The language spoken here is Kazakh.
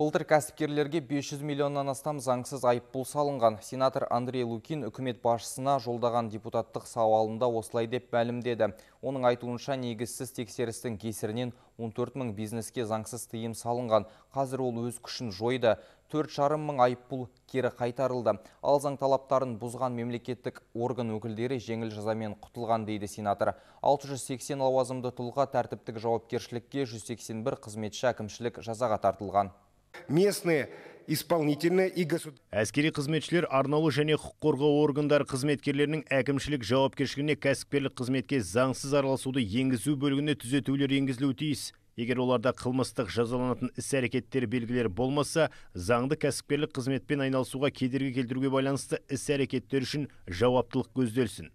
Былтыр кәсіпкерлерге 500 миллионнан астам заңсыз айыппұл салынған. Сенатор Андрей Лукин үкімет басшысына жолдаған депутаттық сауалында осылай деп мәлімдеді. Оның айтуынша негізсіз тексерістің кесірінен 14 мың бизнеске заңсыз тыйым салынған. Қазір ол өз күшін жойды. 4 жарым мың айыппұл кері қайтарылды. Ал заң талаптарын бұзған мемлекеттік орган өкілдері жеңіл жазамен құтылған дейді сенатор. 680 лауазымды тұлға тәртіптік жауапкершілікке 181 қызметші әкімшілік жазаға тартылған местные исполнительные и государственные. Әскери қызметшілер арнаулы және құқық қорғау органдары қызметкерлерінің әкімшілік жауапкершілігіне кәсіпкерлік қызметке заңсыз араласуды енгізу бөлігіне түзетулер енгізілуі тиіс. Егер оларда қылмыстық жазаланатын іс әрекеттер белгілері болмаса, заңды кәсіпкерлік қызметпен айналысуға кедергі келтіруге байланысты іс әрекеттер үшін жауаптылық көзделсін.